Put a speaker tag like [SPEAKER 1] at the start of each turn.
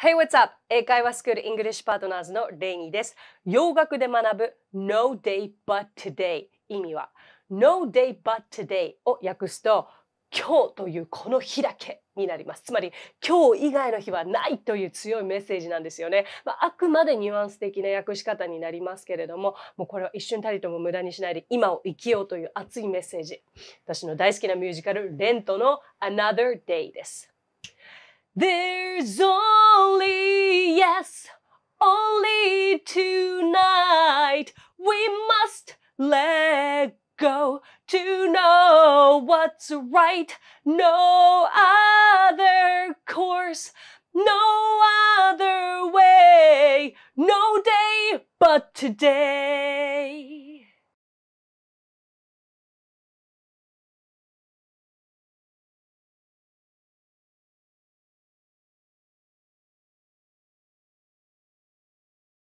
[SPEAKER 1] Hey, what's up? 英会話スクールイン
[SPEAKER 2] グリッシュパートナーズのレイニーです。洋楽で学ぶ No day but today 意味は No day but today を訳すと今日というこの日だけになりますつまり今日以外の日はないという強いメッセージなんですよね、まあ、あくまでニュアンス的な訳し方になりますけれどももうこれは一瞬たりとも無駄にしないで今を生きようという熱いメッセージ私の大好きなミュージカル「レント」の「Another Day」です There's
[SPEAKER 3] Only tonight we must let go to know what's right. No other course, no other way, no day but today.